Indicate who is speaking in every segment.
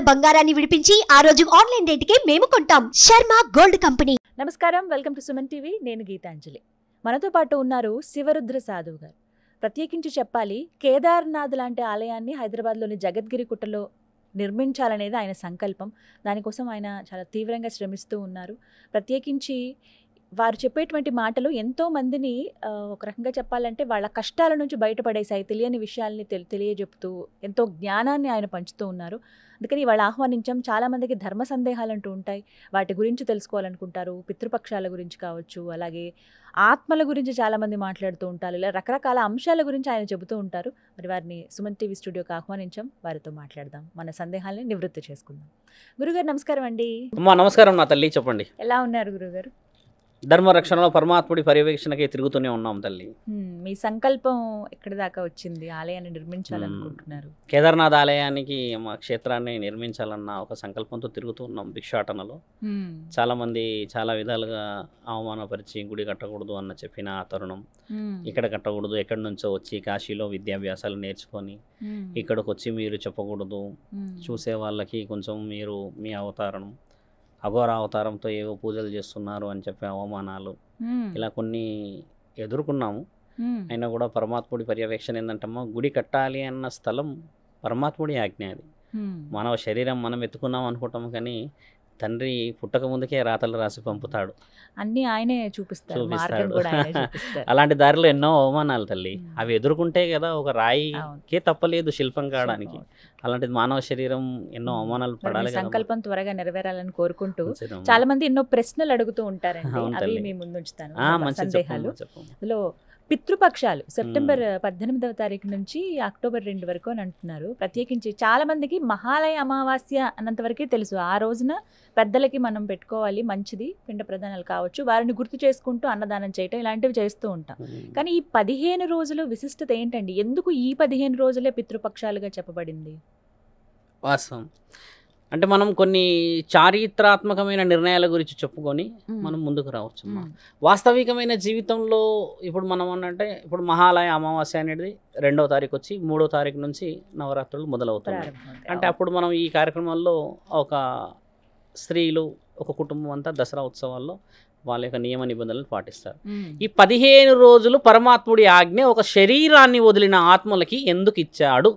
Speaker 1: ఉన్న బంగారాన్ని విడిపించి ఆ రోజు ఆన్లైన్ రేటుకే మేము కొంటాం శర్మ గోల్డ్ కంపెనీ నమస్కారం వెల్కమ్ టు సుమన్ టీవీ నేను గీతాంజలి మనతో పాటు ఉన్నారు శివరుద్ర సాధువు గారు ప్రత్యేకించి చెప్పాలి కేదార్నాథ్ లాంటి ఆలయాన్ని హైదరాబాద్లోని జగద్గిరి కుట్టలో నిర్మించాలనేది ఆయన సంకల్పం దానికోసం ఆయన చాలా తీవ్రంగా శ్రమిస్తూ ఉన్నారు ప్రత్యేకించి వారు చెప్పేటువంటి మాటలు ఎంతో మందిని ఒక రకంగా చెప్పాలంటే వాళ్ళ కష్టాల నుంచి బయటపడేసాయి తెలియని విషయాల్ని తెలి తెలియజెప్తూ ఎంతో జ్ఞానాన్ని ఆయన పంచుతూ ఉన్నారు అందుకని వాళ్ళు ఆహ్వానించాం చాలామందికి ధర్మ సందేహాలు అంటూ ఉంటాయి వాటి గురించి తెలుసుకోవాలనుకుంటారు పితృపక్షాల గురించి కావచ్చు అలాగే ఆత్మల గురించి చాలామంది మాట్లాడుతూ ఉంటారు ఇలా రకరకాల అంశాల గురించి ఆయన చెబుతూ ఉంటారు మరి వారిని సుమన్ టీవీ స్టూడియోకి ఆహ్వానించాం వారితో మాట్లాడదాం మన సందేహాలని నివృత్తి చేసుకుందాం గురుగారు నమస్కారం అండి
Speaker 2: నమస్కారం నా తల్లి చెప్పండి
Speaker 1: ఎలా ఉన్నారు గురుగారు
Speaker 2: ధర్మరక్షణలో పరమాత్ముడి పర్యవేక్షణకే తిరుగుతూనే ఉన్నాం తల్లి
Speaker 1: మీ సంకల్పం ఎక్కడి దాకా వచ్చింది ఆలయాన్ని నిర్మించాలనుకుంటున్నారు
Speaker 2: కేదార్నాథ్ ఆలయానికి మా క్షేత్రాన్ని నిర్మించాలన్న ఒక సంకల్పంతో తిరుగుతూ ఉన్నాం భిక్షాటనలో చాలా మంది చాలా విధాలుగా అవమానపరిచి గుడి కట్టకూడదు అన్న చెప్పిన ఆ తరుణం ఇక్కడ కట్టకూడదు ఎక్కడి నుంచో వచ్చి కాశీలో విద్యాభ్యాసాలు నేర్చుకొని ఇక్కడికి వచ్చి మీరు చెప్పకూడదు చూసే వాళ్ళకి కొంచెం మీరు మీ అవతారణం అఘోర అవతారంతో ఏవో పూజలు చేస్తున్నారు అని చెప్పే అవమానాలు ఇలా కొన్ని ఎదుర్కొన్నాము అయినా కూడా పరమాత్ముడి పర్యవేక్షణ ఏంటంటమ్మా గుడి కట్టాలి అన్న స్థలం పరమాత్ముడి ఆజ్ఞ అది మానవ శరీరం మనం ఎత్తుకున్నాం అనుకుంటాం కానీ తండ్రి పుట్టక ముందుకే రాతలు రాసి పంపుతాడు
Speaker 1: అన్ని ఆయనే చూపిస్తాడు చూపిస్తాడు
Speaker 2: అలాంటి దారిలో ఎన్నో అవమానాలు తల్లి అవి ఎదుర్కొంటే కదా ఒక రాయికే తప్పలేదు శిల్పం కావడానికి అలాంటిది మానవ శరీరం ఎన్నో అవమానాలు పడాలి సంకల్పం
Speaker 1: త్వరగా నెరవేరాలని కోరుకుంటూ చాలా మంది ఎన్నో ప్రశ్నలు అడుగుతూ ఉంటారు అవి పితృపక్షాలు సెప్టెంబర్ పద్దెనిమిదవ తారీఖు నుంచి అక్టోబర్ రెండు వరకు అని అంటున్నారు ప్రత్యేకించి చాలా మందికి మహాలయ అమావాస్య అన్నంత వరకే తెలుసు ఆ రోజున పెద్దలకి మనం పెట్టుకోవాలి మంచిది పిండ ప్రధానాలు కావచ్చు వారిని గుర్తు చేసుకుంటూ అన్నదానం చేయటం ఇలాంటివి చేస్తూ ఉంటాం కానీ ఈ పదిహేను రోజులు విశిష్టత ఏంటండి ఎందుకు ఈ పదిహేను రోజులే పితృపక్షాలుగా చెప్పబడింది
Speaker 2: వాస్తవం అంటే మనం కొన్ని చారిత్రాత్మకమైన నిర్ణయాల గురించి చెప్పుకొని మనం ముందుకు రావచ్చు వాస్తవికమైన జీవితంలో ఇప్పుడు మనం అంటే ఇప్పుడు మహాలయ అమావాస్య అనేది రెండవ తారీఖు వచ్చి మూడో తారీఖు నుంచి నవరాత్రులు మొదలవుతాయి అంటే అప్పుడు మనం ఈ కార్యక్రమంలో ఒక స్త్రీలు ఒక కుటుంబం అంతా దసరా ఉత్సవాల్లో వాళ్ళ యొక్క నియమ నిబంధనలు పాటిస్తారు ఈ పదిహేను రోజులు పరమాత్ముడి ఆజ్ఞ ఒక శరీరాన్ని వదిలిన ఆత్మలకి ఎందుకు ఇచ్చాడు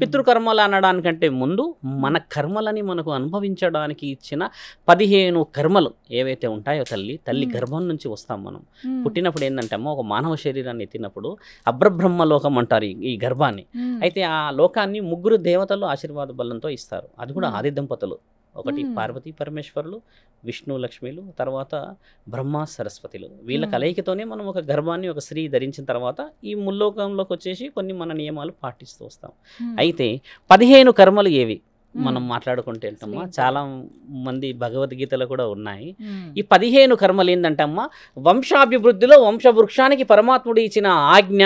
Speaker 2: పితృకర్మలు అనడానికంటే ముందు మన కర్మలని మనకు అనుభవించడానికి ఇచ్చిన పదిహేను కర్మలు ఏవైతే ఉంటాయో తల్లి తల్లి గర్భం నుంచి వస్తాం మనం పుట్టినప్పుడు ఏంటంటే అమ్మ ఒక మానవ శరీరాన్ని ఎత్తినప్పుడు అబ్రబ్రహ్మ లోకం అంటారు ఈ గర్భాన్ని అయితే ఆ లోకాన్ని ముగ్గురు దేవతలు ఆశీర్వాద బలంతో ఇస్తారు అది కూడా ఆది దంపతులు ఒకటి పార్వతీ పరమేశ్వరులు విష్ణు లక్ష్మిలు తర్వాత బ్రహ్మ సరస్వతిలు వీళ్ళ కలయికతోనే మనం ఒక గర్భాన్ని ఒక స్త్రీ ధరించిన తర్వాత ఈ ముల్లోకంలోకి వచ్చేసి కొన్ని మన నియమాలు పాటిస్తూ వస్తాం అయితే పదిహేను కర్మలు ఏవి మనం మాట్లాడుకుంటే వెళ్తామా చాలా మంది భగవద్గీతలో కూడా ఉన్నాయి ఈ పదిహేను కర్మలు ఏంటంటే అమ్మా వంశాభివృద్ధిలో వంశవృక్షానికి పరమాత్ముడు ఇచ్చిన ఆజ్ఞ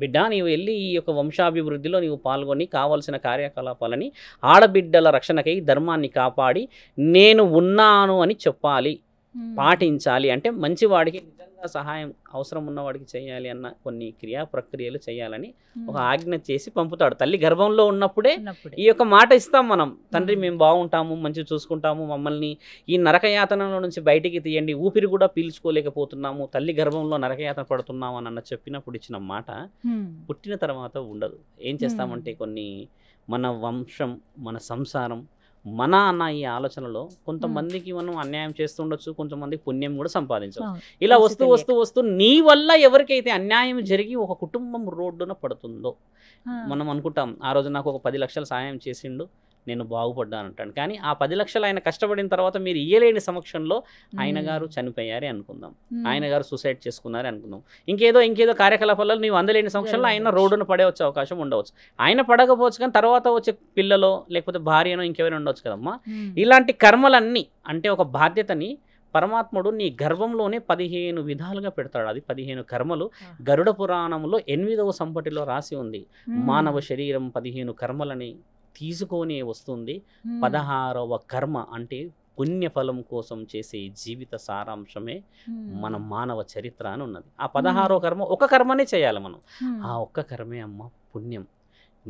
Speaker 2: బిడ్డ నీవు వెళ్ళి ఈ యొక్క వంశాభివృద్ధిలో నీవు పాల్గొని కావలసిన కార్యకలాపాలని ఆడబిడ్డల రక్షణకై ధర్మాన్ని కాపాడి నేను ఉన్నాను అని చెప్పాలి పాటించాలి అంటే మంచివాడికి సహాయం అవసరం ఉన్నవాడికి చేయాలి అన్న కొన్ని క్రియా ప్రక్రియలు చేయాలని ఒక ఆజ్ఞ చేసి పంపుతాడు తల్లి గర్భంలో ఉన్నప్పుడే ఈ యొక్క మాట ఇస్తాం మనం తండ్రి మేము బాగుంటాము మంచిగా చూసుకుంటాము మమ్మల్ని ఈ నరకయాతనలో నుంచి బయటికి తీయండి ఊపిరి కూడా పీల్చుకోలేకపోతున్నాము తల్లి గర్భంలో నరకయాతన పడుతున్నాము అన్న చెప్పినప్పుడు ఇచ్చిన మాట పుట్టిన తర్వాత ఉండదు ఏం చేస్తామంటే కొన్ని మన వంశం మన సంసారం మన అన్న ఈ ఆలోచనలో కొంతమందికి మనం అన్యాయం చేస్తుండొచ్చు కొంతమందికి పుణ్యం కూడా సంపాదించవచ్చు ఇలా వస్తూ వస్తూ వస్తూ నీ వల్ల ఎవరికైతే అన్యాయం జరిగి ఒక కుటుంబం రోడ్డున పడుతుందో మనం అనుకుంటాం ఆ రోజు నాకు ఒక పది లక్షలు సాయం చేసిండు నేను బాగుపడ్డాను అంటాను కానీ ఆ పది లక్షలు ఆయన కష్టపడిన తర్వాత మీరు ఇయ్యలేని సమక్షంలో ఆయన గారు చనిపోయారే అనుకుందాం ఆయన గారు సూసైడ్ చేసుకున్నారే అనుకుందాం ఇంకేదో ఇంకేదో కార్యకలాపాలలో నీవు అందలేని సమక్షంలో ఆయన రోడ్డును పడే వచ్చే అవకాశం ఉండవచ్చు ఆయన పడకపోవచ్చు కానీ తర్వాత వచ్చే పిల్లలో లేకపోతే భార్యనో ఇంకెవరైనా ఉండవచ్చు కదమ్మా ఇలాంటి కర్మలన్నీ అంటే ఒక బాధ్యతని పరమాత్ముడు నీ గర్భంలోనే పదిహేను విధాలుగా పెడతాడు అది పదిహేను కర్మలు గరుడ పురాణంలో ఎనిమిదవ సంపటిలో రాసి ఉంది మానవ శరీరం పదిహేను కర్మలని తీసుకొని వస్తుంది పదహారవ కర్మ అంటే పుణ్యఫలం కోసం చేసే జీవిత సారాంశమే మన మానవ చరిత్ర అని ఉన్నది ఆ పదహారో కర్మ ఒక కర్మనే చేయాలి మనం ఆ ఒక్క కర్మే అమ్మ పుణ్యం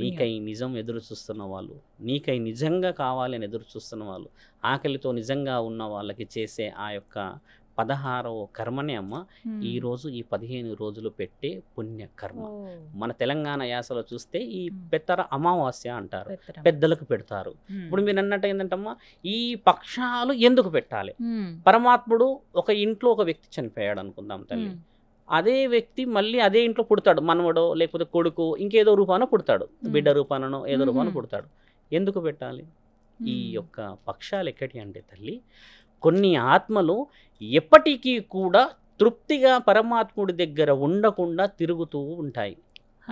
Speaker 2: నీకై నిజం ఎదురు చూస్తున్న వాళ్ళు నీకై నిజంగా కావాలని ఎదురు చూస్తున్న వాళ్ళు ఆకలితో నిజంగా ఉన్న వాళ్ళకి చేసే ఆ యొక్క పదహారవ కర్మనే అమ్మ ఈ రోజు ఈ పదిహేను రోజులు పెట్టే పుణ్య కర్మ మన తెలంగాణ యాసలో చూస్తే ఈ పెత్తర అమావాస్య అంటారు పెద్దలకు పెడతారు ఇప్పుడు మీరు అన్నట్టు ఏంటంటమ్మా ఈ పక్షాలు ఎందుకు పెట్టాలి పరమాత్ముడు ఒక ఇంట్లో ఒక వ్యక్తి చనిపోయాడు అనుకుందాం తల్లి అదే వ్యక్తి మళ్ళీ అదే ఇంట్లో పుడతాడు మనవడో లేకపోతే కొడుకు ఇంకేదో రూపాన పుడతాడు బిడ్డ రూపానో ఏదో రూపాన పుడతాడు ఎందుకు పెట్టాలి ఈ యొక్క పక్షాలు ఎక్కటి అంటే తల్లి కొన్ని ఆత్మలు ఎప్పటికీ కూడా తృప్తిగా పరమాత్ముడి దగ్గర ఉండకుండా తిరుగుతూ ఉంటాయి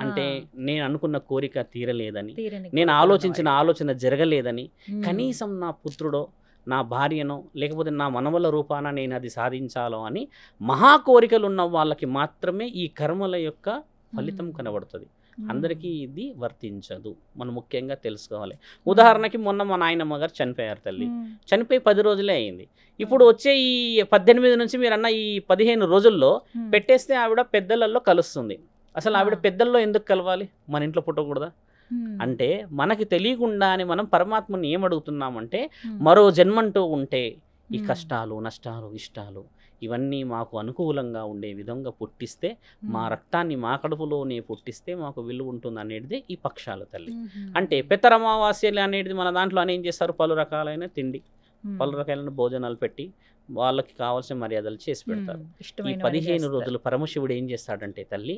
Speaker 2: అంటే నేను అనుకున్న కోరిక తీరలేదని నేను ఆలోచించిన ఆలోచన జరగలేదని కనీసం నా పుత్రుడో నా భార్యనో లేకపోతే నా మనవల రూపాన నేను అది సాధించాలో అని మహా కోరికలు ఉన్న వాళ్ళకి మాత్రమే ఈ కర్మల యొక్క ఫలితం కనబడుతుంది Hmm. అందరికీ ఇది వర్తించదు మనం ముఖ్యంగా తెలుసుకోవాలి hmm. ఉదాహరణకి మొన్న మా నాయనమ్మ గారు చనిపోయారు తల్లి hmm. చనిపోయి పది రోజులే అయింది ఇప్పుడు వచ్చే ఈ పద్దెనిమిది నుంచి మీరు అన్న ఈ పదిహేను రోజుల్లో పెట్టేస్తే ఆవిడ పెద్దలలో కలుస్తుంది అసలు ఆవిడ ah. పెద్దల్లో ఎందుకు కలవాలి మన ఇంట్లో పుట్టకూడదా అంటే మనకి తెలియకుండానే మనం పరమాత్మని ఏం అడుగుతున్నామంటే మరో జన్మంటూ ఉంటే ఈ కష్టాలు నష్టాలు ఇష్టాలు ఇవన్నీ మాకు అనుకూలంగా ఉండే విధంగా పుట్టిస్తే మా రక్తాన్ని మా కడుపులోనే పుట్టిస్తే మాకు విలువ ఉంటుంది అనేది ఈ పక్షాల తల్లి అంటే పెత్తరమావాస్యలు అనేది మన దాంట్లో అని ఏం చేస్తారు పలు రకాలైన తిండి పలు రకాలైన భోజనాలు పెట్టి వాళ్ళకి కావాల్సిన మర్యాదలు చేసి పెడతారు ఈ పదిహేను రోజులు పరమశివుడు ఏం చేస్తాడంటే తల్లి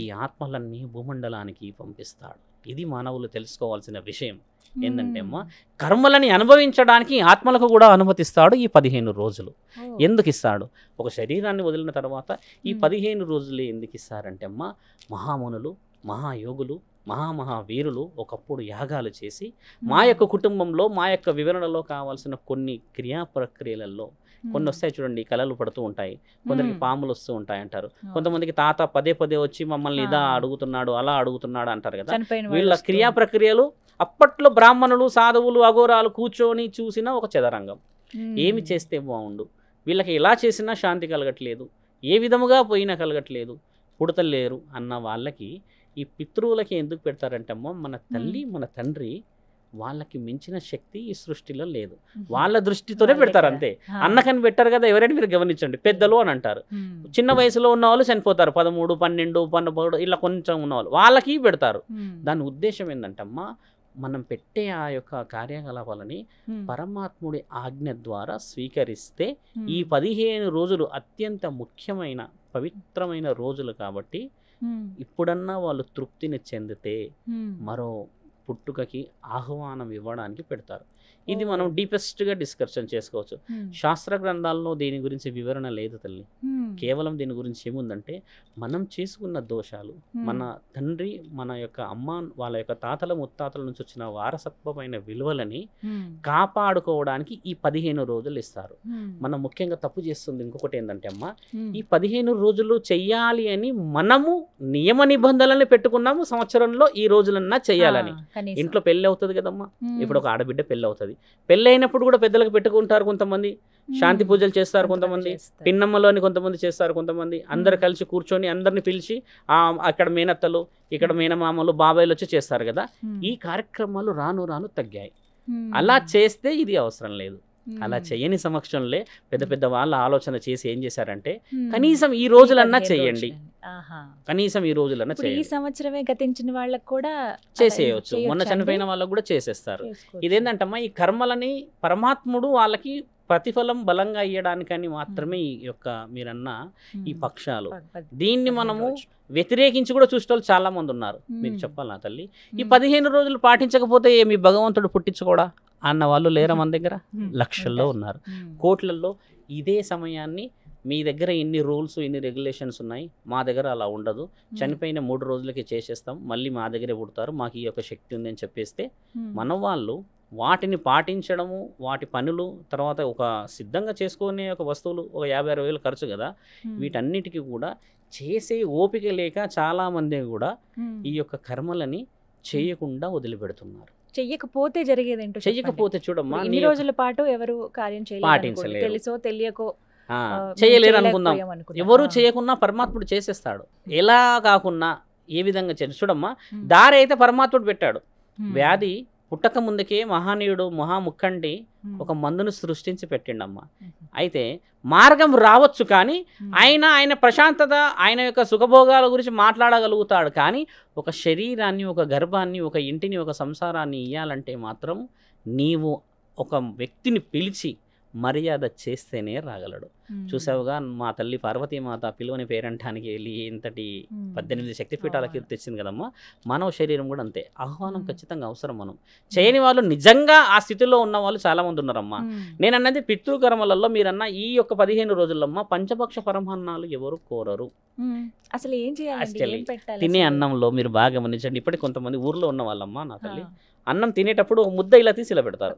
Speaker 2: ఈ ఆత్మలన్నీ భూమండలానికి పంపిస్తాడు ఇది మానవులు తెలుసుకోవాల్సిన విషయం ఏంటంటే అమ్మ కర్మలని అనుభవించడానికి ఆత్మలకు కూడా అనుమతిస్తాడు ఈ పదిహేను రోజులు ఎందుకు ఇస్తాడు ఒక శరీరాన్ని వదిలిన తర్వాత ఈ పదిహేను రోజులు ఎందుకు ఇస్తారంటే అమ్మ మహామునులు మహాయోగులు మహామహావీరులు ఒకప్పుడు యాగాలు చేసి మా యొక్క కుటుంబంలో మా యొక్క వివరణలో కావాల్సిన కొన్ని క్రియా ప్రక్రియలలో కొన్ని వస్తాయి చూడండి కళలు పడుతూ ఉంటాయి కొందరికి పాములు వస్తూ ఉంటాయి అంటారు కొంతమందికి తాత పదే పదే వచ్చి మమ్మల్ని ఇదా అడుగుతున్నాడు అలా అడుగుతున్నాడు అంటారు కదా వీళ్ళ క్రియా ప్రక్రియలు అప్పట్లో బ్రాహ్మణులు సాధువులు అఘోరాలు కూర్చొని చూసిన ఒక చదరంగం ఏమి చేస్తే బాగుండు వీళ్ళకి ఎలా చేసినా శాంతి కలగట్లేదు ఏ విధముగా పోయినా కలగట్లేదు పుడతలేరు అన్న వాళ్ళకి ఈ పితృలకి ఎందుకు పెడతారంటమ్మో మన తల్లి మన తండ్రి వాళ్ళకి మించిన శక్తి ఈ సృష్టిలో లేదు వాళ్ళ దృష్టితోనే పెడతారు అంతే అన్నకని పెట్టారు కదా ఎవరైనా మీరు గమనించండి పెద్దలు అని అంటారు చిన్న వయసులో ఉన్న వాళ్ళు చనిపోతారు పదమూడు పన్నెండు పన్నెండు ఇలా కొంచెం ఉన్నవాళ్ళు వాళ్ళకి పెడతారు దాని ఉద్దేశం ఏంటంటమ్మా మనం పెట్టే ఆ యొక్క కార్యకలాపాలని పరమాత్ముడి ఆజ్ఞ ద్వారా స్వీకరిస్తే ఈ పదిహేను రోజులు అత్యంత ముఖ్యమైన పవిత్రమైన రోజులు కాబట్టి ఇప్పుడన్నా వాళ్ళు తృప్తిని చెందితే మరో పుట్టుకకి ఆహ్వానం ఇవ్వడానికి పెడతారు ఇది మనం డీపెస్ట్గా డిస్కషన్ చేసుకోవచ్చు hmm. శాస్త్ర గ్రంథాల్లో దీని గురించి వివరణ లేదు తల్లి hmm. కేవలం దీని గురించి ఏముందంటే మనం చేసుకున్న దోషాలు hmm. మన తండ్రి మన యొక్క అమ్మ వాళ్ళ యొక్క తాతల ముత్తాతల నుంచి వచ్చిన వారసత్వమైన విలువలని కాపాడుకోవడానికి ఈ పదిహేను రోజులు ఇస్తారు మనం ముఖ్యంగా తప్పు చేస్తుంది ఇంకొకటి ఏంటంటే అమ్మ ఈ పదిహేను రోజులు చెయ్యాలి అని మనము నియమ నిబంధనలను పెట్టుకున్నాము సంవత్సరంలో ఈ రోజులన్నా చేయాలని ఇంట్లో పెళ్ళి అవుతుంది కదమ్మా ఇప్పుడు ఒక ఆడబిడ్డ పెళ్ళి అవుతుంది ఉంటుంది అయినప్పుడు కూడా పెద్దలకు పెట్టుకుంటారు కొంతమంది శాంతి పూజలు చేస్తారు కొంతమంది పిన్నమ్మలోని కొంతమంది చేస్తారు కొంతమంది అందరు కలిసి కూర్చొని అందరిని పిలిచి అక్కడ మేనత్తలు ఇక్కడ మేనమామలు బాబాయిలు వచ్చి చేస్తారు కదా ఈ కార్యక్రమాలు రాను రాను తగ్గాయి అలా చేస్తే ఇది అవసరం లేదు అలా చేయని సమక్షంలో పెద్ద పెద్ద వాళ్ళ ఆలోచన చేసి ఏం చేశారంటే కనీసం ఈ రోజులన్నా చేయండి కనీసం ఈ రోజులన్నా చేయండి ఈ
Speaker 1: సంవత్సరమే గతించిన వాళ్ళకు కూడా చేసేయచ్చు మొన్న చనిపోయిన
Speaker 2: వాళ్ళకు కూడా చేసేస్తారు ఇదేంటంటమ్మా ఈ కర్మలని పరమాత్ముడు వాళ్ళకి ప్రతిఫలం బలంగా ఇవ్వడానికని మాత్రమే ఈ యొక్క మీరన్న ఈ పక్షాలు దీన్ని మనము వ్యతిరేకించి కూడా చూసే వాళ్ళు చాలా మంది ఉన్నారు మీకు చెప్పాలా తల్లి ఈ పదిహేను రోజులు పాటించకపోతే మీ భగవంతుడు పుట్టించుకోడా అన్న వాళ్ళు లేరా మన దగ్గర లక్షల్లో ఉన్నారు కోట్లలో ఇదే సమయాన్ని మీ దగ్గర ఎన్ని రూల్స్ ఎన్ని రెగ్యులేషన్స్ ఉన్నాయి మా దగ్గర అలా ఉండదు చనిపోయిన మూడు రోజులకి చేసేస్తాం మళ్ళీ మా దగ్గరే పుడతారు మాకు ఈ యొక్క శక్తి ఉందని చెప్పేస్తే మన వాళ్ళు వాటిని పాటించడము వాటి పనులు తర్వాత ఒక సిద్ధంగా చేసుకునే ఒక వస్తువులు ఒక యాభై అరవై వేలు ఖర్చు కదా వీటన్నిటికీ కూడా చేసే ఓపిక లేక చాలామంది కూడా ఈ యొక్క కర్మలని చేయకుండా వదిలిపెడుతున్నారు
Speaker 1: చెయ్యకపోతే జరిగేది ఏంటో చెయ్యకపోతే
Speaker 2: చూడమ్మా ఇన్ని రోజుల
Speaker 1: పాటు ఎవరు కార్యం పాటించలేదు తెలుసో తెలియకో
Speaker 2: చేయలేరు అనుకుందాం ఎవరు చేయకున్నా పరమాత్ముడు చేసేస్తాడు ఎలా కాకున్నా ఏ విధంగా చేయ చూడమ్మా దారి అయితే పరమాత్ముడు పెట్టాడు వ్యాధి పుట్టక ముందుకే మహానీయుడు మహాముఖండి ఒక మందును సృష్టించి పెట్టిండమ్మ అయితే మార్గం రావచ్చు కానీ ఆయన ఆయన ప్రశాంతత ఆయన యొక్క సుఖభోగాల గురించి మాట్లాడగలుగుతాడు కానీ ఒక శరీరాన్ని ఒక గర్భాన్ని ఒక ఇంటిని ఒక సంసారాన్ని ఇవ్వాలంటే మాత్రం నీవు ఒక వ్యక్తిని పిలిచి మర్యాద చేస్తేనే రాగలడు చూసావుగా మా తల్లి పార్వతీమాత పిలువని పేరంటానికి వెళ్ళి ఇంతటి పద్దెనిమిది శక్తిపీఠాల కీర్తి తెచ్చింది కదమ్మా మానవ శరీరం కూడా అంతే ఆహ్వానం ఖచ్చితంగా అవసరం మనం చేయని వాళ్ళు నిజంగా ఆ స్థితిలో ఉన్న వాళ్ళు చాలామంది ఉన్నారమ్మా నేను అన్నది పితృకర్మలలో మీరన్న ఈ యొక్క పదిహేను రోజులమ్మా పంచపక్ష పరమాన్నాలు ఎవరు కోరరు
Speaker 1: అసలు ఏం చేయాలి తినే
Speaker 2: అన్నంలో మీరు బాగా గమనించండి ఇప్పటికి కొంతమంది ఊర్లో ఉన్న వాళ్ళమ్మా నా తల్లి అన్నం తినేటప్పుడు ముద్ద ఇలా తీసి ఇలా పెడతారు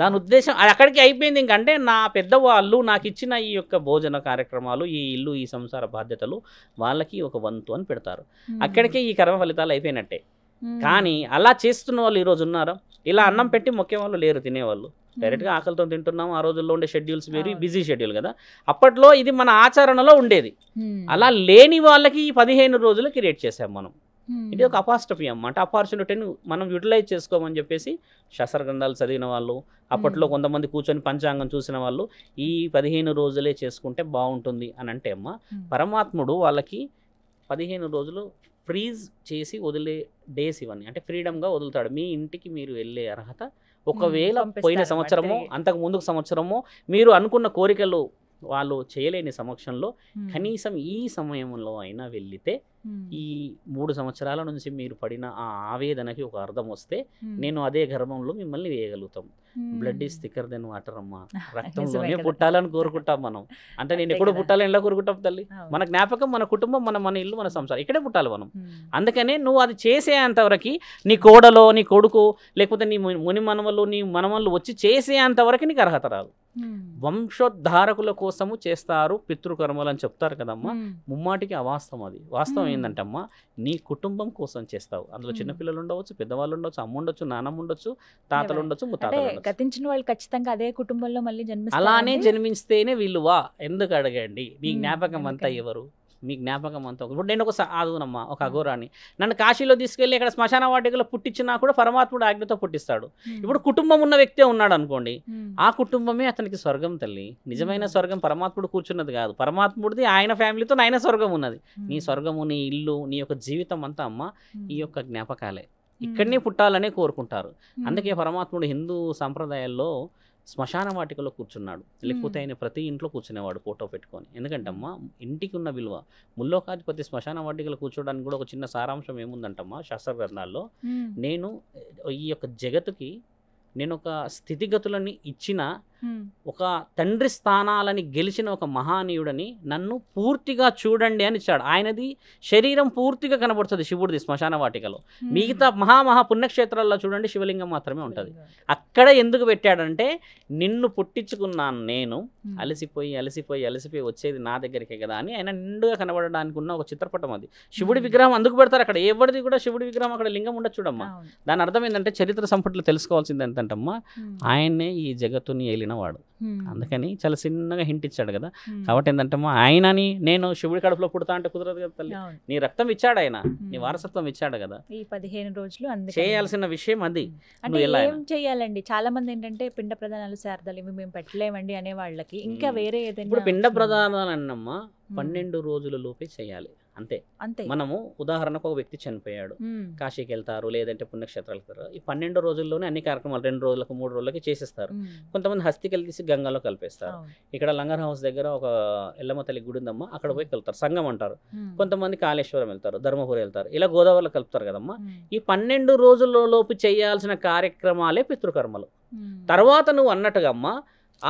Speaker 2: దాని ఉద్దేశం అది అక్కడికి అయిపోయింది ఇంకంటే నా పెద్దవాళ్ళు నాకు ఇచ్చిన ఈ యొక్క భోజన కార్యక్రమాలు ఈ ఇల్లు ఈ సంసార బాధ్యతలు వాళ్ళకి ఒక వంతు అని పెడతారు అక్కడికే ఈ కర్మ ఫలితాలు అయిపోయినట్టే కానీ అలా చేస్తున్న వాళ్ళు ఈరోజు ఉన్నారా ఇలా అన్నం పెట్టి ముఖ్య వాళ్ళు లేరు తినేవాళ్ళు డైరెక్ట్గా ఆకలితో తింటున్నాం ఆ రోజుల్లో ఉండే షెడ్యూల్స్ వేరు బిజీ షెడ్యూల్ కదా అప్పట్లో ఇది మన ఆచరణలో ఉండేది అలా లేని వాళ్ళకి ఈ పదిహేను రోజులు క్రియేట్ చేసాం మనం Hmm. ఇది ఒక అపాస్టఫీ అన్నమాట అపార్చునిటీని మనం యూటిలైజ్ చేసుకోమని చెప్పేసి శాస్త్ర గ్రంథాలు చదివిన వాళ్ళు అప్పట్లో hmm. కొంతమంది కూర్చొని పంచాంగం చూసిన వాళ్ళు ఈ పదిహేను రోజులే చేసుకుంటే బాగుంటుంది అని అంటే అమ్మ hmm. పరమాత్ముడు వాళ్ళకి పదిహేను రోజులు ఫ్రీజ్ చేసి వదిలే డేస్ ఇవన్నీ అంటే ఫ్రీడమ్గా వదులుతాడు మీ ఇంటికి మీరు వెళ్ళే అర్హత
Speaker 3: ఒకవేళ పోయిన సంవత్సరము
Speaker 2: అంతకు ముందుకు సంవత్సరము మీరు అనుకున్న కోరికలు వాళ్ళు చేయలేని సమక్షంలో కనీసం ఈ సమయంలో అయినా వెళ్ళితే ఈ మూడు సంవత్సరాల నుంచి మీరు పడిన ఆ ఆవేదనకి ఒక అర్థం వస్తే నేను అదే గర్భంలో మిమ్మల్ని వేయగలుగుతాం blood is thicker than water అమ్మా రక్తంలోనే పుట్టాలని కోరుకుంటాం మనం అంటే నేను ఎప్పుడు పుట్టాలని ఎలా కోరుకుంటాం తల్లి మన జ్ఞాపకం మన కుటుంబం మన మన ఇల్లు మన సంసారం ఇక్కడే పుట్టాలి మనం అందుకనే నువ్వు అది చేసేంతవరకు నీ కోడలో నీ కొడుకు లేకపోతే నీ ముని మనవలు నీ మనవలు వచ్చి చేసేంతవరకు నీకు అర్హత రాదు వంశోద్ధారకుల కోసము చేస్తారు పితృకర్మలు అని చెప్తారు కదమ్మా ముమ్మాటికి అవాస్తవం అది వాస్తవం ఏంటంటే నీ కుటుంబం కోసం చేస్తావు అందులో చిన్నపిల్లలు ఉండవచ్చు పెద్దవాళ్ళు ఉండొచ్చు అమ్మ ఉండొచ్చు నానమ్మ ఉండొచ్చు తాతలు ఉండొచ్చు ముత్తాతలు
Speaker 1: గతించిన వాళ్ళు ఖచ్చితంగా అదే కుటుంబంలో మళ్ళీ అలానే
Speaker 2: జన్మించితేనే వీళ్ళు వా ఎందుకు అడగండి నీ జ్ఞాపకం అంతా ఎవరు మీ జ్ఞాపకం అంతా ఒక ఇప్పుడు నేను ఒక ఆదునమ్మా ఒక అఘోరాన్ని నన్ను కాశీలో తీసుకెళ్ళి ఇక్కడ శ్మశాన వాటికలో పుట్టించినా కూడా పరమాత్ముడు ఆజ్ఞతో పుట్టిస్తాడు ఇప్పుడు కుటుంబం ఉన్న వ్యక్తే ఉన్నాడు అనుకోండి ఆ కుటుంబమే అతనికి స్వర్గం తల్లి నిజమైన స్వర్గం పరమాత్ముడు కూర్చున్నది కాదు పరమాత్ముడిది ఆయన ఫ్యామిలీతో ఆయన స్వర్గం ఉన్నది నీ స్వర్గము నీ ఇల్లు నీ యొక్క జీవితం అంతా అమ్మ ఈ యొక్క జ్ఞాపకాలే ఇక్కడనే పుట్టాలనే కోరుకుంటారు అందుకే పరమాత్ముడు హిందూ సాంప్రదాయాల్లో శ్మశాన వాటికలో కూర్చున్నాడు లేకపోతే ఆయన ప్రతి ఇంట్లో కూర్చునేవాడు ఫోటో పెట్టుకొని ఎందుకంటే అమ్మా ఇంటికి ఉన్న విలువ ముల్లోకాధిపతి శ్మశాన వాటికలో కూర్చోడానికి కూడా ఒక చిన్న సారాంశం ఏముందంటమ్మా శాస్త్ర గ్రంథాల్లో నేను ఈ యొక్క జగత్కి నేను ఒక స్థితిగతులని ఇచ్చిన ఒక తండ్రి స్థానాలని గెలిచిన ఒక మహానీయుడని నన్ను పూర్తిగా చూడండి అని ఇచ్చాడు ఆయనది శరీరం పూర్తిగా కనబడుతుంది శివుడిది శ్మశాన వాటికలో మిగతా మహా మహా పుణ్యక్షేత్రాల్లో చూడండి శివలింగం మాత్రమే ఉంటుంది అక్కడ ఎందుకు పెట్టాడంటే నిన్ను పుట్టించుకున్నాను నేను అలసిపోయి అలసిపోయి అలసిపోయి వచ్చేది నా దగ్గరికే కదా అని ఆయన నిండుగా కనబడడానికి ఉన్న ఒక చిత్రపటం అది శివుడి విగ్రహం అందుకు పెడతారు అక్కడ ఎవరిది కూడా శివుడి విగ్రహం అక్కడ లింగం ఉండదు చూడమ్మా దాని అర్థం ఏంటంటే చరిత్ర సంపట్లు తెలుసుకోవాల్సింది ఎంతంటమ్మా ఆయనే ఈ జగత్తుని వెళ్ళిన వాడు అందుకని చాలా చిన్నగా హింట్ ఇచ్చాడు కదా కాబట్టి ఏంటంటే మా ఆయనని నేను శివుడి కడుపులో పుడతా అంటే కుదరదు కదా తల్లి నీ రక్తం ఇచ్చాడు ఆయన నీ వారసత్వం ఇచ్చాడు కదా
Speaker 1: ఈ పదిహేను రోజులు చేయాల్సిన
Speaker 2: విషయం అది అంటే ఏం
Speaker 1: చేయాలండి చాలా మంది ఏంటంటే పిండ ప్రధానాలు శారదాలు ఇవి మేము పెట్టలేమండి అనే వాళ్ళకి ఇంకా వేరే ఏదైనా ఇప్పుడు పిండ ప్రధానాలు
Speaker 2: అన్నమ్మా పన్నెండు రోజుల లోపే చేయాలి అంతే అంతే మనము ఉదాహరణకు ఒక వ్యక్తి చనిపోయాడు కాశీకి వెళ్తారు లేదంటే పుణ్యక్షేత్రాలు వెళ్తారు ఈ పన్నెండు రోజుల్లోనే అన్ని కార్యక్రమాలు రెండు రోజులకు మూడు రోజులకి చేసేస్తారు కొంతమంది హస్తికి తీసి గంగాలో కలిపేస్తారు ఇక్కడ లంగర్ హౌస్ దగ్గర ఒక ఎల్లమ్మ తల్లి గుడి ఉందమ్మా అక్కడ పోయి కలుతారు సంఘం అంటారు కొంతమంది కాళేశ్వరం వెళ్తారు ధర్మపురి వెళ్తారు ఇలా గోదావరిలో కలుపుతారు కదమ్మా ఈ పన్నెండు రోజుల్లోపు చేయాల్సిన కార్యక్రమాలే పితృకర్మలు తర్వాత నువ్వు అన్నట్టుగా అమ్మా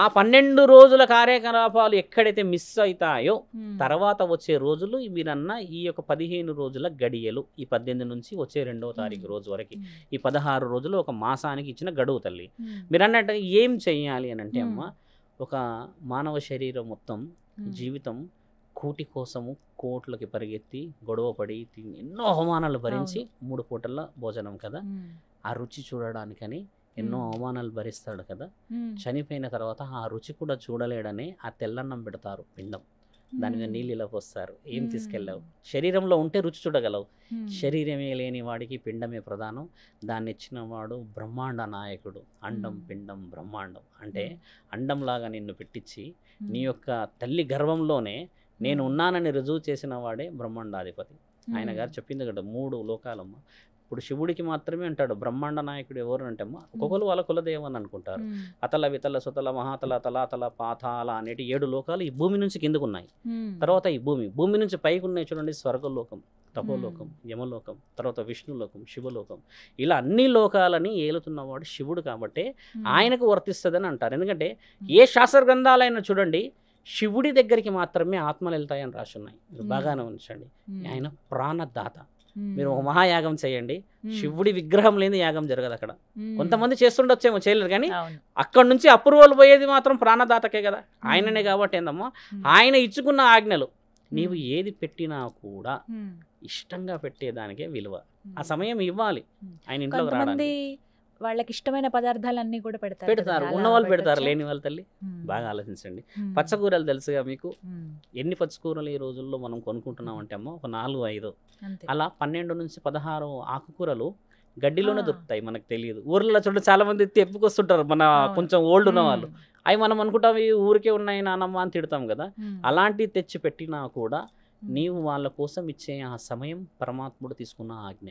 Speaker 2: ఆ పన్నెండు రోజుల కార్యకలాపాలు ఎక్కడైతే మిస్ అవుతాయో తర్వాత వచ్చే రోజులు వీరన్న ఈ యొక్క పదిహేను రోజుల గడియలు ఈ పద్దెనిమిది నుంచి వచ్చే రెండవ తారీఖు రోజు వరకు ఈ పదహారు రోజులు ఒక మాసానికి ఇచ్చిన గడువు తల్లి మీరు అన్నట్టు ఏం చెయ్యాలి అని అంటే అమ్మ ఒక మానవ శరీరం మొత్తం జీవితం కూటి కోసము కోట్లకి పరిగెత్తి గొడవపడి ఎన్నో అవమానాలు భరించి మూడు పూటల్లో భోజనం కదా ఆ రుచి చూడడానికని ఎన్నో అవమానాలు భరిస్తాడు కదా చనిపోయిన తర్వాత ఆ రుచి కూడా చూడలేడని ఆ తెల్లన్నం పెడతారు పిండం దాని మీద నీళ్ళు ఇలా పోస్తారు ఏం తీసుకెళ్ళావు శరీరంలో ఉంటే రుచి చూడగలవు శరీరమే లేని వాడికి పిండమే ప్రధానం దాన్ని ఇచ్చిన వాడు బ్రహ్మాండ నాయకుడు అండం పిండం బ్రహ్మాండం అంటే అండంలాగా నిన్ను పెట్టించి నీ యొక్క తల్లి గర్వంలోనే నేను ఉన్నానని రుజువు చేసిన వాడే బ్రహ్మాండాధిపతి ఆయన గారు చెప్పింది కదా మూడు లోకాలమ్మ ఇప్పుడు శివుడికి మాత్రమే అంటాడు బ్రహ్మాండ నాయకుడు ఎవరు అంటాము ఒక్కొక్కరు వాళ్ళ కులదేవం అని అనుకుంటారు అతల వితల సుతల మహాతల తలాతల పాతాల అనేటి ఏడు లోకాలు ఈ భూమి నుంచి కిందకు ఉన్నాయి తర్వాత ఈ భూమి భూమి నుంచి పైకి ఉన్నాయి చూడండి స్వర్గలోకం తపోలోకం యమలోకం తర్వాత విష్ణులోకం శివలోకం ఇలా అన్ని లోకాలని ఏలుతున్నవాడు శివుడు కాబట్టి ఆయనకు వర్తిస్తుందని అంటారు ఎందుకంటే ఏ శాస్త్ర గ్రంథాలైనా చూడండి శివుడి దగ్గరికి మాత్రమే ఆత్మలు వెళ్తాయని రాసి ఉన్నాయి బాగానే ఉంచండి ఆయన ప్రాణదాత మీరు మహాయాగం చేయండి శివుడి విగ్రహం లేని యాగం జరగదు అక్కడ కొంతమంది చేస్తుండొచ్చేమో చేయలేరు కానీ అక్కడ నుంచి అప్రూవల్ పోయేది మాత్రం ప్రాణదాతకే కదా ఆయననే కాబట్టి ఏందమ్మా ఆయన ఇచ్చుకున్న ఆజ్ఞలు నీవు ఏది పెట్టినా కూడా ఇష్టంగా పెట్టేదానికే విలువ ఆ సమయం ఇవ్వాలి ఆయన ఇంట్లో రావడానికి
Speaker 1: వాళ్ళకి ఇష్టమైన పదార్థాలన్నీ కూడా పెడతారు పెడతారు ఉన్న వాళ్ళు పెడతారు లేని
Speaker 2: వాళ్ళ తల్లి బాగా ఆలోచించండి పచ్చకూరలు తెలుసుగా మీకు ఎన్ని పచ్చకూరలు ఈ రోజుల్లో మనం కొనుక్కుంటున్నాం అంటే అమ్మ ఒక నాలుగు ఐదు అలా పన్నెండు నుంచి పదహారు ఆకుకూరలు గడ్డిలోనే దొరుకుతాయి మనకు తెలియదు ఊర్లలో చూడ చాలా మంది తెప్పుకొస్తుంటారు మన కొంచెం ఓల్డ్ ఉన్న వాళ్ళు అవి మనం అనుకుంటాం ఈ ఊరికే ఉన్నాయి నానమ్మ అని తిడతాం కదా అలాంటివి తెచ్చి పెట్టినా కూడా నీవు వాళ్ళ కోసం ఇచ్చే ఆ సమయం పరమాత్ముడు తీసుకున్న ఆజ్ఞ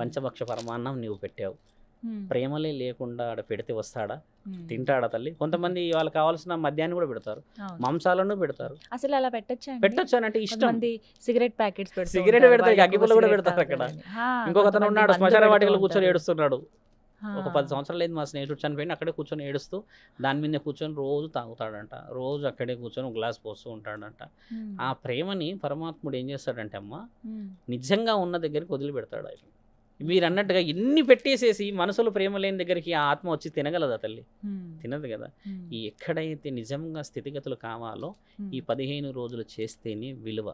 Speaker 2: పంచభక్ష పరమాన్నం నీవు పెట్టావు ప్రేమలే లేకుండా ఆడ పెడితే వస్తాడా తింటాడా తల్లి కొంతమంది వాళ్ళకి కావాల్సిన మద్యాన్ని కూడా పెడతారు మాంసాలను పెడతారు
Speaker 1: అసలు అలా పెట్టచ్చు పెట్టచ్చు అంటే ఇష్టం సిగరెట్ ప్యాకెట్స్ సిగరెట్ పెడతారు అగ్గిపుల్ల కూడా పెడతారు అక్కడ ఇంకొక అతను ఉన్నాడు శ్మశాన వాటికలు కూర్చొని ఏడుస్తున్నాడు ఒక పది
Speaker 2: సంవత్సరాలు లేదు మా స్నేహితుడు చనిపోయిన అక్కడే కూర్చొని ఏడుస్తూ దాని మీద కూర్చొని రోజు తాగుతాడంట రోజు అక్కడే కూర్చొని ఒక గ్లాస్ పోస్తూ ఉంటాడంట ఆ ప్రేమని పరమాత్ముడు ఏం చేస్తాడంటే అమ్మ నిజంగా ఉన్న దగ్గరికి వదిలిపెడతాడు ఆయన మీరు అన్నట్టుగా ఎన్ని పెట్టేసేసి మనసులో ప్రేమ లేని దగ్గరికి ఆ ఆత్మ వచ్చి తినగలదా తల్లి తినదు కదా ఈ ఎక్కడైతే నిజంగా స్థితిగతులు కావాలో ఈ పదిహేను రోజులు చేస్తేనే విలువ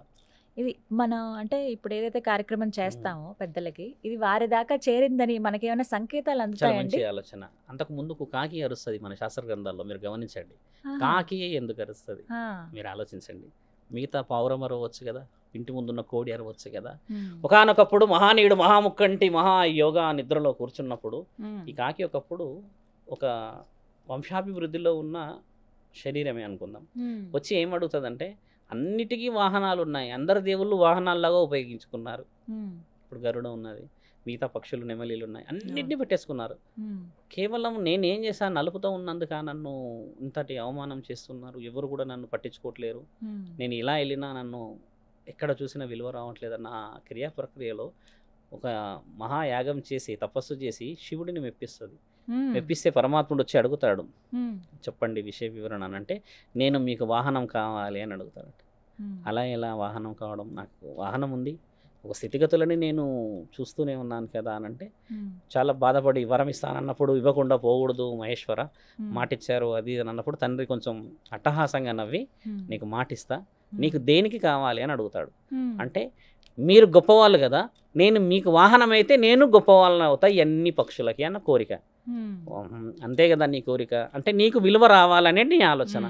Speaker 1: ఇది మనం అంటే ఇప్పుడు ఏదైతే కార్యక్రమం చేస్తామో పెద్దలకి ఇది వారి దాకా చేరిందని మనకేమైనా సంకేతాలు అందుతాయండి
Speaker 2: ఆలోచన అంతకు ముందుకు కాకి అరుస్తుంది మన శాస్త్ర గ్రంథాల్లో మీరు గమనించండి కాకి ఎందుకు అరుస్తుంది మీరు ఆలోచించండి మిగతా పౌరమరవచ్చు కదా ఇంటి ముందున్న కోడి అరవచ్చు కదా ఒకనొకప్పుడు మహానీయుడు మహాముక్కంటి మహా యోగా నిద్రలో కూర్చున్నప్పుడు ఈ కాకి ఒకప్పుడు ఒక వంశాభివృద్ధిలో ఉన్న శరీరమే అనుకుందాం వచ్చి ఏమడుగుతుందంటే అన్నిటికీ వాహనాలు ఉన్నాయి అందరు దేవుళ్ళు వాహనాల్లాగా ఉపయోగించుకున్నారు ఇప్పుడు గరుడ ఉన్నది మిగతా పక్షులు నెమలీలు ఉన్నాయి అన్నింటినీ పెట్టేసుకున్నారు కేవలం నేనేం చేశాను నలుపుతో ఉన్నందుక నన్ను ఇంతటి అవమానం చేస్తున్నారు ఎవరు కూడా నన్ను పట్టించుకోవట్లేరు నేను ఇలా వెళ్ళినా నన్ను ఎక్కడ చూసినా విలువ రావట్లేదన్న క్రియా ప్రక్రియలో ఒక మహాయాగం చేసి తపస్సు చేసి శివుడిని మెప్పిస్తుంది మెప్పిస్తే పరమాత్ముడు వచ్చి అడుగుతాడు చెప్పండి విషయ వివరణ అని అంటే నేను మీకు వాహనం కావాలి అని అడుగుతాడట అలా ఎలా వాహనం కావడం నాకు వాహనం ఉంది ఒక స్థితిగతులని నేను చూస్తూనే ఉన్నాను కదా అని అంటే చాలా బాధపడి వరం ఇస్తానన్నప్పుడు ఇవ్వకుండా పోకూడదు మహేశ్వర మాటిచ్చారు అది అని అన్నప్పుడు తండ్రి కొంచెం అట్టహాసంగా నవ్వి నీకు మాటిస్తా Hmm. నీకు దేనికి కావాలి అని అడుగుతాడు hmm. అంటే మీరు గొప్పవాళ్ళు కదా నేను మీకు వాహనం అయితే నేను గొప్పవాళ్ళని అవుతా ఎన్ని పక్షులకి అన్న కోరిక hmm. అంతే కదా నీ కోరిక అంటే నీకు విలువ రావాలనే నీ ఆలోచన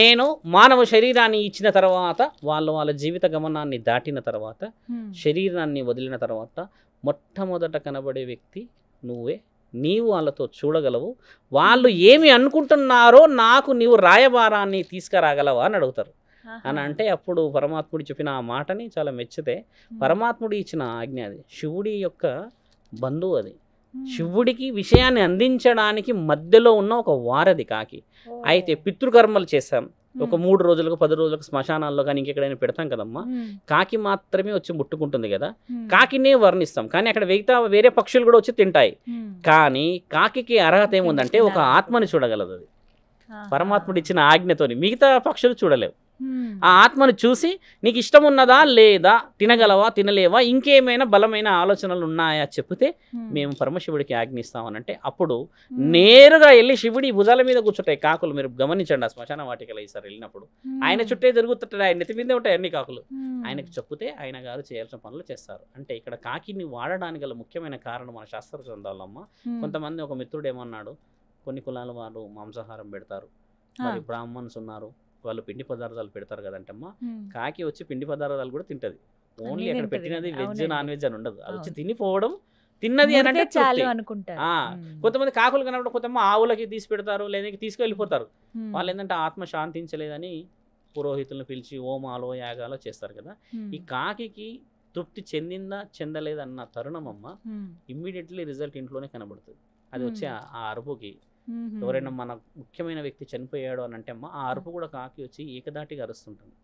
Speaker 2: నేను మానవ శరీరాన్ని ఇచ్చిన తర్వాత వాళ్ళ వాళ్ళ జీవిత గమనాన్ని దాటిన తర్వాత శరీరాన్ని వదిలిన తర్వాత మొట్టమొదట కనబడే వ్యక్తి నువ్వే నీవు వాళ్ళతో చూడగలవు వాళ్ళు ఏమి అనుకుంటున్నారో నాకు నీవు రాయబారాన్ని తీసుకురాగలవా అని అడుగుతారు అని అంటే అప్పుడు పరమాత్ముడు చెప్పిన ఆ మాటని చాలా మెచ్చితే పరమాత్ముడు ఇచ్చిన ఆజ్ఞ అది శివుడి యొక్క బంధువు అది శివుడికి విషయాన్ని అందించడానికి మధ్యలో ఉన్న ఒక వారది కాకి అయితే పితృకర్మలు చేశాం ఒక మూడు రోజులకు పది రోజులకు శ్మశానాల్లో కానీ ఇంకెక్కడైనా పెడతాం కదమ్మా కాకి మాత్రమే వచ్చి ముట్టుకుంటుంది కదా కాకినే వర్ణిస్తాం కానీ అక్కడ మిగతా వేరే పక్షులు కూడా వచ్చి తింటాయి కానీ కాకి అర్హత ఏముందంటే ఒక ఆత్మని చూడగలదు అది పరమాత్ముడు ఇచ్చిన ఆజ్ఞతోని మిగతా పక్షులు చూడలేవు ఆ ఆత్మను చూసి నీకు ఇష్టం ఉన్నదా లేదా తినగలవా తినలేవా ఇంకేమైనా బలమైన ఆలోచనలు ఉన్నాయా చెప్తే మేము పరమశివుడికి ఆజ్ఞిస్తామనంటే అప్పుడు నేరుగా వెళ్ళి శివుడి భుజాల మీద కూర్చుంటాయి కాకులు మీరు గమనించండి ఆ శ్మశాన వాటికలు ఈసారి వెళ్ళినప్పుడు ఆయన చుట్టే తిరుగుతుంటాడు ఆయన నెత్తి మీద ఉంటాయి అన్ని కాకులు ఆయనకు చెప్పితే ఆయన గారు చేయాల్సిన పనులు చేస్తారు అంటే ఇక్కడ కాకిని వాడడానికి గల ముఖ్యమైన కారణం మన శాస్త్ర గ్రంథాలమ్మ కొంతమంది ఒక మిత్రుడు ఏమన్నాడు కొన్ని కులాల వాళ్ళు మాంసాహారం పెడతారు బ్రాహ్మణ్స్ ఉన్నారు వాళ్ళు పిండి పదార్థాలు పెడతారు కదంటమ్మా కాకి వచ్చి పిండి పదార్థాలు కూడా తింటది ఓన్లీ అక్కడ పెట్టినది వెజ్ నాన్ వెజ్ అని ఉండదు అది వచ్చి తినిపోవడం తిన్నది అని అంటే చాలు అనుకుంటా కొంతమంది కాకులు కనబడి కొంతమంది ఆవులకి తీసి పెడతారు లేదా తీసుకెళ్ళిపోతారు వాళ్ళు ఏంటంటే ఆత్మ శాంతించలేదని పురోహితులను పిలిచి ఓమాలో యాగాలో చేస్తారు కదా ఈ కాకి తృప్తి చెందిందా చెందలేదన్న తరుణం అమ్మ ఇమ్మీడియట్లీ రిజల్ట్ ఇంట్లోనే కనబడుతుంది అది వచ్చి ఆ అరుపుకి ఎవరైనా మన ముఖ్యమైన వ్యక్తి చనిపోయాడు అని అంటే అమ్మ ఆ అరుపు కూడా కాకి వచ్చి ఏకదాటిగా అరుస్తుంటుంది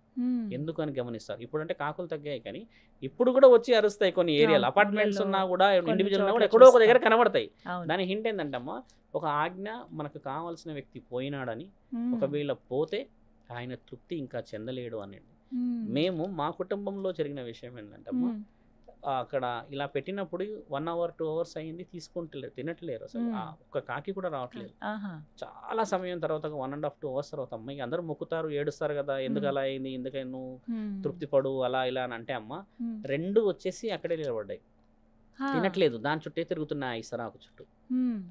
Speaker 2: ఎందుకని గమనిస్తారు ఇప్పుడు అంటే కాకులు తగ్గాయి కానీ ఇప్పుడు కూడా వచ్చి అరుస్తాయి కొన్ని ఏరియాలు అపార్ట్మెంట్స్ ఉన్నా కూడా ఇండివిజువల్ ఉన్నా కూడా ఎక్కడో ఒక దగ్గర కనబడతాయి దాని హింట్ ఏంటంటే అమ్మ ఒక ఆజ్ఞ మనకు కావాల్సిన వ్యక్తి పోయినాడని ఒకవేళ పోతే ఆయన తృప్తి ఇంకా చెందలేడు అనేది మేము మా కుటుంబంలో జరిగిన విషయం ఏంటంటే అమ్మ అక్కడ ఇలా పెట్టినప్పుడు వన్ అవర్ టూ అవర్స్ అయ్యింది తీసుకుంటలేరు తినట్లేరు అసలు ఒక కాకి కూడా రావట్లేదు చాలా సమయం తర్వాత one and half two hours తర్వాత అమ్మాయి అందరూ మొక్కుతారు ఏడుస్తారు కదా ఎందుకు అలా అయింది ఎందుకైనా నువ్వు తృప్తి పడు అలా ఇలా అని అంటే అమ్మ రెండు వచ్చేసి అక్కడే నిలబడ్డాయి తినట్లేదు దాని చుట్టే తిరుగుతున్నాయి సరాకు చుట్టూ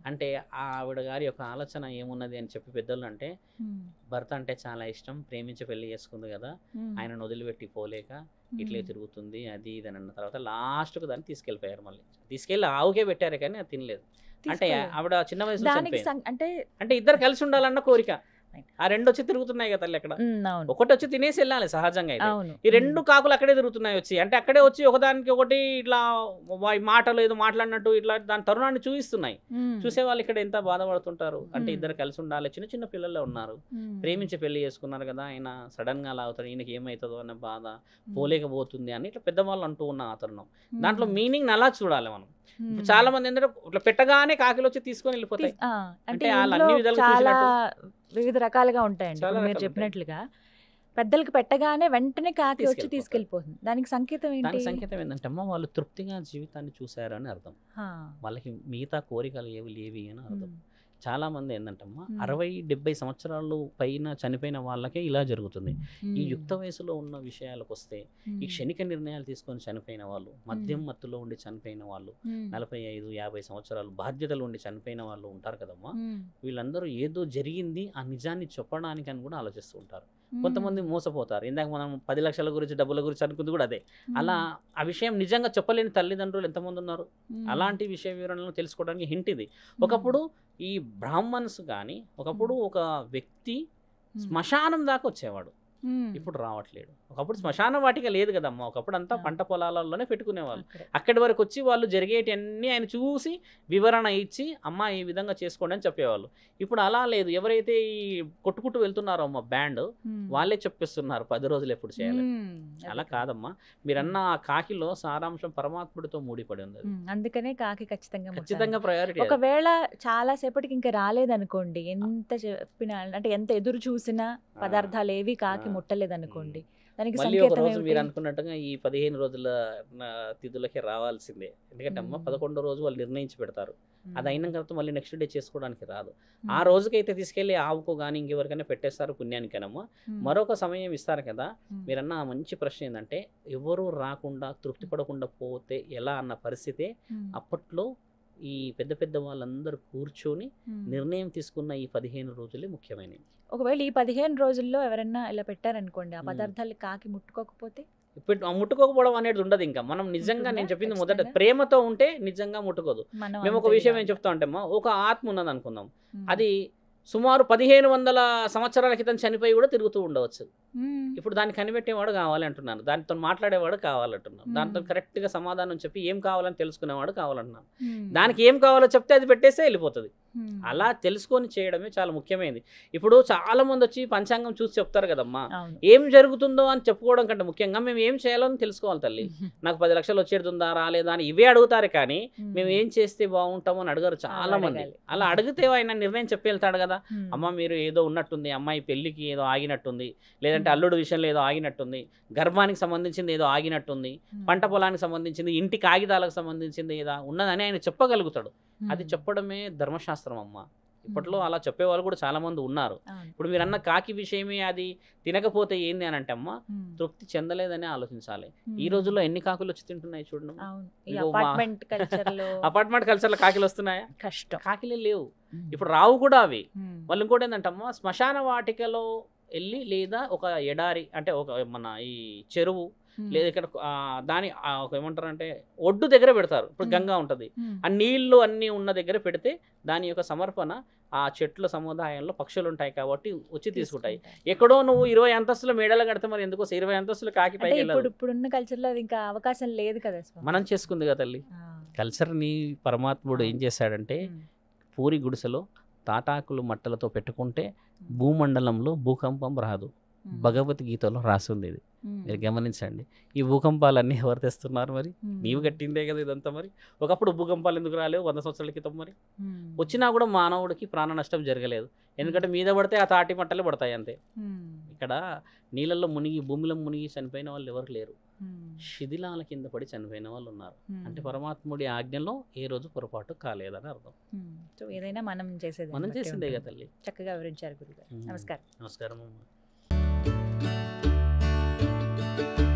Speaker 2: అంటే ఆవిడ గారి యొక్క ఆలోచన ఏమున్నది అని చెప్పి పెద్దలు అంటే భర్త అంటే చాలా ఇష్టం ప్రేమించి పెళ్లి చేసుకుంది కదా ఆయనను వదిలిపెట్టి పోలేక ఇట్లే తిరుగుతుంది అది ఇది అన్న తర్వాత లాస్ట్కు దాన్ని తీసుకెళ్ళిపోయారు మళ్ళీ తీసుకెళ్ళి ఆవుకే పెట్టారు కానీ అది తినలేదు అంటే ఆవిడ చిన్న వయసు
Speaker 1: అంటే అంటే ఇద్దరు
Speaker 2: కలిసి ఉండాలన్న కోరిక ఆ రెండు వచ్చి తిరుగుతున్నాయి కదా తల్లి అక్కడ ఒకటి వచ్చి తినేసి వెళ్ళాలి సహజంగా ఈ రెండు కాకులు అక్కడే తిరుగుతున్నాయి వచ్చి అంటే అక్కడే వచ్చి ఒకదానికి ఒకటి ఇట్లా మాటలు ఏదో మాట్లాడినట్టు ఇట్లా దాని తరుణాన్ని చూపిస్తున్నాయి చూసే వాళ్ళు ఇక్కడ ఎంత బాధపడుతుంటారు అంటే ఇద్దరు కలిసి ఉండాలి చిన్న చిన్న పిల్లలు ఉన్నారు ప్రేమించి పెళ్లి చేసుకున్నారు కదా ఆయన సడన్ గా అలా ఈయనకి ఏమవుతుందో అనే బాధ పోలేకపోతుంది అని ఇట్లా పెద్దవాళ్ళు అంటూ ఉన్న ఆ తరుణం దాంట్లో మీనింగ్ అలా చూడాలి మనం చాలా మంది ఏంటంటే ఇట్లా పెట్టగానే కాకిలు వచ్చి తీసుకొని వెళ్ళిపోతాయి
Speaker 1: అంటే చాలా వివిధ రకాలుగా ఉంటాయండి మీరు చెప్పినట్లుగా పెద్దలకు పెట్టగానే వెంటనే కాకి వచ్చి తీసుకెళ్లిపోతుంది దానికి సంకేతం ఏంటి సంకేతం
Speaker 2: ఏంటంటే అమ్మ వాళ్ళు తృప్తిగా జీవితాన్ని చూసారు అని అర్థం వాళ్ళకి మిగతా కోరికలు ఏవి లేవి అని అర్థం చాలామంది ఏంటంటమ్మా అరవై డెబ్బై సంవత్సరాలు పైన చనిపోయిన వాళ్ళకే ఇలా జరుగుతుంది ఈ యుక్త వయసులో ఉన్న విషయాలకు వస్తే ఈ క్షణిక నిర్ణయాలు తీసుకొని చనిపోయిన వాళ్ళు మద్యం మత్తులో ఉండి చనిపోయిన వాళ్ళు నలభై ఐదు యాభై సంవత్సరాలు బాధ్యతలు ఉండి చనిపోయిన వాళ్ళు ఉంటారు కదమ్మా వీళ్ళందరూ ఏదో జరిగింది ఆ నిజాన్ని చెప్పడానికి అని కూడా ఆలోచిస్తూ ఉంటారు కొంతమంది మోసపోతారు ఇందాక మనం పది లక్షల గురించి డబ్బుల గురించి అనుకుంది కూడా అదే అలా ఆ విషయం నిజంగా చెప్పలేని తల్లిదండ్రులు ఎంతమంది ఉన్నారు అలాంటి విషయ వివరణలు తెలుసుకోవడానికి హింట్ ఇది ఒకప్పుడు ఈ బ్రాహ్మణ్స్ కానీ ఒకప్పుడు ఒక వ్యక్తి శ్మశానం దాకా వచ్చేవాడు ఇప్పుడు రావట్లేదు ఒకప్పుడు శ్మశాన వాటిక లేదు కదమ్మా ఒకప్పుడు అంతా పంట పొలాలలోనే పెట్టుకునేవాళ్ళు అక్కడి వరకు వచ్చి వాళ్ళు జరిగేటన్నీ ఆయన చూసి వివరణ ఇచ్చి అమ్మ ఈ విధంగా చేసుకోండి అని చెప్పేవాళ్ళు ఇప్పుడు అలా లేదు ఎవరైతే ఈ కొట్టుకుంటూ వెళ్తున్నారో అమ్మ బ్యాండ్ వాళ్ళే చెప్పిస్తున్నారు పది రోజులు ఎప్పుడు చేయాలి అలా కాదమ్మా మీరన్న ఆ కాకిలో సారాంశం పరమాత్ముడితో మూడిపడి ఉంది
Speaker 1: అందుకనే కాకి ఖచ్చితంగా ఖచ్చితంగా ప్రయారిటీ ఒకవేళ చాలా సేపటికి ఇంకా రాలేదనుకోండి ఎంత చెప్పినా అంటే ఎంత ఎదురు చూసినా పదార్థాలు ఏవి కాకి దానికి ముట్టలేదనుకోండి దానికి ఒక రోజు మీరు
Speaker 2: అనుకున్నట్టుగా ఈ పదిహేను రోజుల తిథులకి రావాల్సిందే ఎందుకంటే అమ్మ పదకొండో రోజు వాళ్ళు నిర్ణయించి పెడతారు అది అయిన తర్వాత మళ్ళీ నెక్స్ట్ డే చేసుకోవడానికి రాదు ఆ రోజుకైతే తీసుకెళ్లి ఆవుకు కానీ ఇంకెవరికైనా పెట్టేస్తారు పుణ్యానికైనామా మరొక సమయం ఇస్తారు కదా మీరన్న మంచి ప్రశ్న ఏంటంటే ఎవరు రాకుండా తృప్తి పడకుండా పోతే ఎలా అన్న పరిస్థితి అప్పట్లో ఈ పెద్ద పెద్ద వాళ్ళందరూ కూర్చొని నిర్ణయం తీసుకున్న ఈ పదిహేను రోజులే ముఖ్యమైనవి
Speaker 1: ఒకవేళ ఈ పదిహేను రోజుల్లో ఎవరైనా ఇలా పెట్టారనుకోండి ఆ పదార్థాలు కాకి ముట్టుకోకపోతే
Speaker 2: ముట్టుకోకపోవడం అనేది ఉండదు ఇంకా మనం నిజంగా నేను చెప్పింది మొదట ప్రేమతో ఉంటే నిజంగా ముట్టుకోదు మేము ఒక విషయం ఏం చెప్తా ఉంటామో ఒక ఆత్మ ఉన్నది అనుకుందాం అది సుమారు పదిహేను వందల సంవత్సరాల క్రితం చనిపోయి కూడా తిరుగుతూ ఉండవచ్చు ఇప్పుడు దాన్ని కనిపెట్టేవాడు కావాలి అంటున్నాను దానితో మాట్లాడేవాడు కావాలంటున్నాను దానితో కరెక్ట్గా సమాధానం చెప్పి ఏం కావాలని తెలుసుకునేవాడు కావాలంటున్నాను దానికి ఏం కావాలో చెప్తే అది పెట్టేస్తే వెళ్ళిపోతుంది అలా తెలుసుకొని చేయడమే చాలా ముఖ్యమైనది ఇప్పుడు చాలా మంది వచ్చి పంచాంగం చూసి చెప్తారు కదమ్మా ఏం జరుగుతుందో అని చెప్పుకోవడం కంటే ముఖ్యంగా మేము ఏం చేయాలో తెలుసుకోవాలి తల్లి నాకు పది లక్షలు వచ్చేడుతుందా రాలేదా అని ఇవే అడుగుతారు కానీ మేము ఏం చేస్తే బాగుంటాం అని అడగారు చాలా మంది అలా అడిగితే ఆయన నిర్ణయం చెప్పి వెళ్తాడు కదా అమ్మ మీరు ఏదో ఉన్నట్టుంది అమ్మాయి పెళ్లికి ఏదో ఆగినట్టుంది లేదంటే అల్లుడు విషయంలో ఏదో ఆగినట్టుంది గర్భానికి సంబంధించింది ఏదో ఆగినట్టుంది పంట పొలానికి సంబంధించింది ఇంటి కాగితాలకు సంబంధించింది ఏదో ఉన్నదని ఆయన చెప్పగలుగుతాడు అది చెప్పడమే ధర్మశాస్త్రం అమ్మ ఇప్పట్లో అలా చెప్పేవాళ్ళు కూడా చాలా మంది ఉన్నారు ఇప్పుడు మీరు అన్న కాకి విషయమే అది తినకపోతే ఏంది అని అంటే అమ్మా తృప్తి చెందలేదని ఆలోచించాలి ఈ రోజుల్లో ఎన్ని కాకులు వచ్చి తింటున్నాయి చూడండి అపార్ట్మెంట్ కల్చర్ లో కాకిలు వస్తున్నాయా కష్టం కాకిలే లేవు ఇప్పుడు రావు కూడా అవి వాళ్ళు ఇంకోటి ఏంటంటమ్మా శ్మశాన వాటికలో వెళ్ళి లేదా ఒక ఎడారి అంటే ఒక మన ఈ చెరువు Hmm. లేదు ఇక్కడ దాని ఒక ఏమంటారంటే ఒడ్డు దగ్గర పెడతారు ఇప్పుడు hmm. గంగా ఉంటుంది hmm. ఆ నీళ్లు అన్నీ ఉన్న దగ్గర పెడితే దాని యొక్క సమర్పణ ఆ చెట్ల సముదాయంలో పక్షులు ఉంటాయి కాబట్టి వచ్చి తీసుకుంటాయి ఎక్కడో నువ్వు ఇరవై అంతస్తులు మేడలు కడితే మరి ఎందుకో ఇరవై అంతస్తులు కాకి
Speaker 1: ఇప్పుడున్న కల్చర్లో అది ఇంకా అవకాశం లేదు కదా
Speaker 2: మనం చేసుకుంది కదా తల్లి కల్చర్ని పరమాత్ముడు ఏం చేశాడంటే పూరి గుడిసెలో తాటాకులు మట్టలతో పెట్టుకుంటే భూమండలంలో భూకంపం రాదు భగవద్గీతలో రాసింది ఇది మీరు గమనించండి ఈ భూకంపాలన్నీ ఎవరు తెస్తున్నారు మరి నీవు కట్టిందే కదా ఇదంతా మరి ఒకప్పుడు భూకంపాలు ఎందుకు రాలేవు వంద సంవత్సరాల క్రితం మరి వచ్చినా కూడా మానవుడికి ప్రాణ నష్టం జరగలేదు ఎందుకంటే మీద పడితే ఆ తాటి మట్టలే పడతాయి అంతే ఇక్కడ నీళ్ళల్లో మునిగి భూమిలో మునిగి చనిపోయిన వాళ్ళు ఎవరు లేరు శిథిలాల కింద పడి చనిపోయిన వాళ్ళు ఉన్నారు అంటే పరమాత్ముడి ఆజ్ఞలో ఏ రోజు పొరపాటు కాలేదని అర్థం
Speaker 1: సో ఏదైనా మనం చేసేది మనం చేసిందే కదా తల్లి చక్కగా వివరించారు గురుగారు నమస్కారం నమస్కారం Thank you.